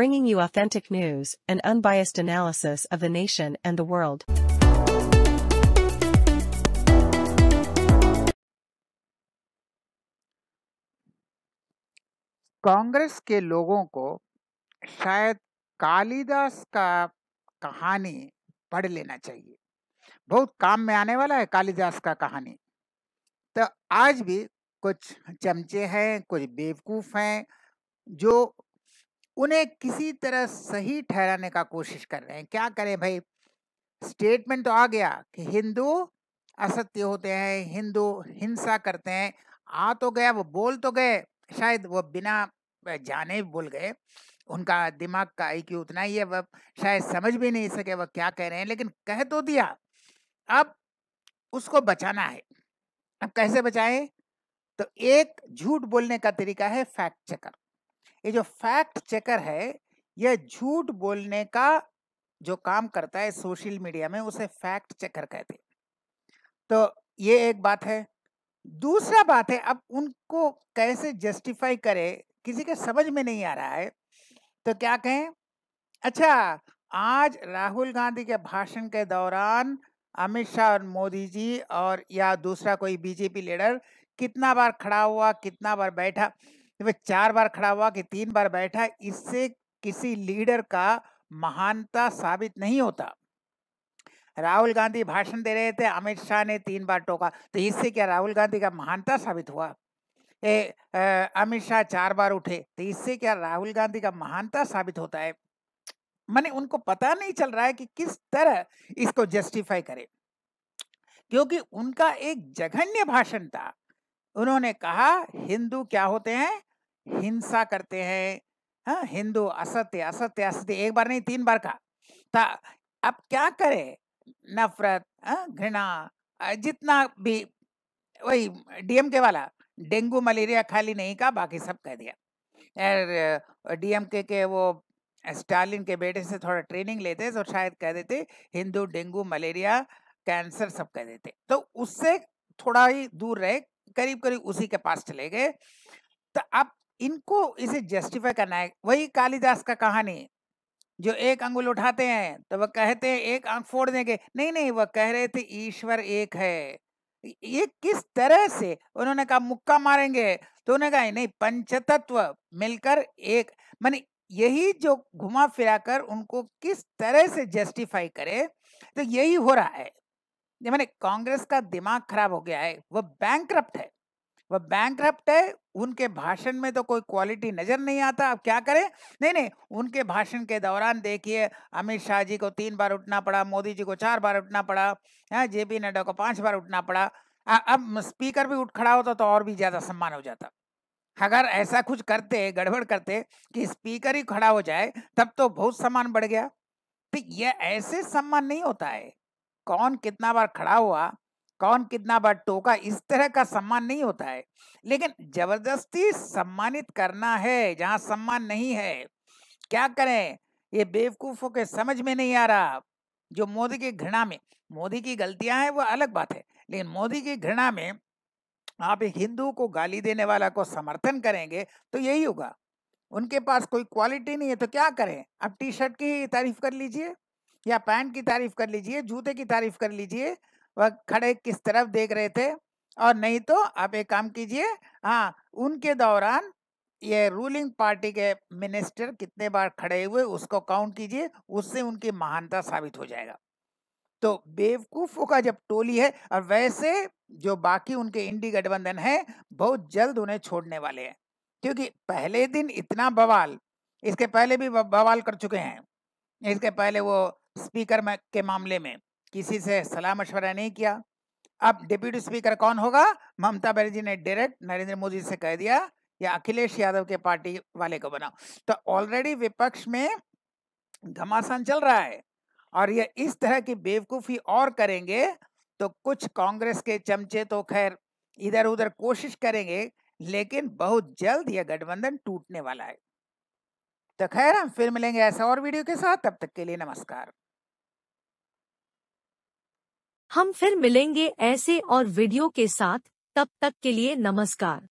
bringing you authentic news and unbiased analysis of the nation and the world. Congress के लोगों को शायद कालिदास का कहानी पढ़ लेना चाहिए बहुत काम में आने वाला है कालिदास का कहानी तो आज भी कुछ चमचे हैं कुछ बेवकूफ़ हैं जो उन्हें किसी तरह सही ठहराने का कोशिश कर रहे हैं क्या करें भाई स्टेटमेंट तो आ गया कि हिंदू असत्य होते हैं हिंदू हिंसा करते हैं आ तो गया वो बोल तो गए शायद वो बिना जाने बोल गए उनका दिमाग का आई क्यू उतना ही है वह शायद समझ भी नहीं सके वह क्या कह रहे हैं लेकिन कह तो दिया अब उसको बचाना है अब कैसे बचाएं तो एक झूठ बोलने का तरीका है फैक्ट चेकर ये जो फैक्ट चेकर है यह झूठ बोलने का जो काम करता है सोशल मीडिया में उसे फैक्ट चेकर कहते हैं तो ये एक बात है दूसरा बात है अब उनको कैसे जस्टिफाई करे किसी के समझ में नहीं आ रहा है तो क्या कहें अच्छा आज राहुल गांधी के भाषण के दौरान अमित शाह और मोदी जी और या दूसरा कोई बीजेपी लीडर कितना बार खड़ा हुआ कितना बार बैठा कि वह चार बार खड़ा हुआ कि तीन बार बैठा इससे किसी लीडर का महानता साबित नहीं होता राहुल गांधी भाषण दे रहे थे अमित शाह ने तीन बार टोका तो इससे क्या राहुल गांधी का महानता साबित हुआ ए, अमित शाह चार बार उठे तो इससे क्या राहुल गांधी का महानता साबित होता है मैंने उनको पता नहीं चल रहा है कि किस तरह इसको जस्टिफाई करें क्योंकि उनका एक जघन्य भाषण था उन्होंने कहा हिंदू क्या होते हैं हिंसा करते हैं हाँ हिंदू असत्य असत्य असत्य एक बार नहीं तीन बार का ता, अब क्या करे नफरत हाँ, घृणा जितना भी वही डीएम के वाला डेंगू मलेरिया खाली नहीं का बाकी सब कह दिया डीएम के के वो स्टालिन के बेटे से थोड़ा ट्रेनिंग लेते तो शायद कह देते हिंदू डेंगू मलेरिया कैंसर सब कह देते तो उससे थोड़ा ही दूर रहे करीब करीब उसी के पास चले गए तो अब इनको इसे जस्टिफाई करना है वही कालिदास का कहानी जो एक अंगुल उठाते हैं तो वह कहते हैं एक आंख फोड़ देंगे नहीं नहीं वह कह रहे थे ईश्वर एक है ये किस तरह से उन्होंने कहा मुक्का मारेंगे तो उन्होंने कहा नहीं पंचतत्व मिलकर एक माने यही जो घुमा फिराकर उनको किस तरह से जस्टिफाई करे तो यही हो रहा है मैंने कांग्रेस का दिमाग खराब हो गया है वह बैंक है वह बैंक है उनके भाषण में तो कोई क्वालिटी नजर नहीं आता अब क्या करें नहीं नहीं उनके भाषण के दौरान देखिए अमित शाह जी को तीन बार उठना पड़ा मोदी जी को चार बार उठना पड़ा है हाँ, जे पी नड्डा को पांच बार उठना पड़ा आ, अब स्पीकर भी उठ खड़ा होता तो और भी ज्यादा सम्मान हो जाता अगर ऐसा कुछ करते गड़बड़ करते कि स्पीकर ही खड़ा हो जाए तब तो बहुत सम्मान बढ़ गया तो यह ऐसे सम्मान नहीं होता है कौन कितना बार खड़ा हुआ कौन कितना बार टोका इस तरह का सम्मान नहीं होता है लेकिन जबरदस्ती सम्मानित करना है जहाँ सम्मान नहीं है क्या करें ये बेवकूफों के समझ में नहीं आ रहा जो मोदी की घृणा में मोदी की गलतियां हैं वो अलग बात है लेकिन मोदी की घृणा में आप एक हिंदू को गाली देने वाला को समर्थन करेंगे तो यही होगा उनके पास कोई क्वालिटी नहीं है तो क्या करें आप टी शर्ट की तारीफ कर लीजिए या पैंट की तारीफ कर लीजिए जूते की तारीफ कर लीजिए वह खड़े किस तरफ देख रहे थे और नहीं तो आप एक काम कीजिए हाँ उनके दौरान ये रूलिंग पार्टी के मिनिस्टर कितने बार खड़े हुए उसको काउंट कीजिए उससे उनकी महानता साबित हो जाएगा तो बेवकूफ़ों का जब टोली है और वैसे जो बाकी उनके इंडी गठबंधन है बहुत जल्द उन्हें छोड़ने वाले हैं क्योंकि पहले दिन इतना बवाल इसके पहले भी बवाल कर चुके हैं इसके पहले वो स्पीकर के मामले में किसी से सलाह मशवरा नहीं किया अब डिप्यूटी स्पीकर कौन होगा ममता बनर्जी ने डायरेक्ट नरेंद्र मोदी से कह दिया या अखिलेश यादव के पार्टी वाले को बनाओ तो ऑलरेडी विपक्ष में घमासान चल रहा है और ये इस तरह की बेवकूफ़ी और करेंगे तो कुछ कांग्रेस के चमचे तो खैर इधर उधर कोशिश करेंगे लेकिन बहुत जल्द यह गठबंधन टूटने वाला है तो खैर हम फिर मिलेंगे ऐसा और वीडियो के साथ तब तक के लिए नमस्कार हम फिर मिलेंगे ऐसे और वीडियो के साथ तब तक के लिए नमस्कार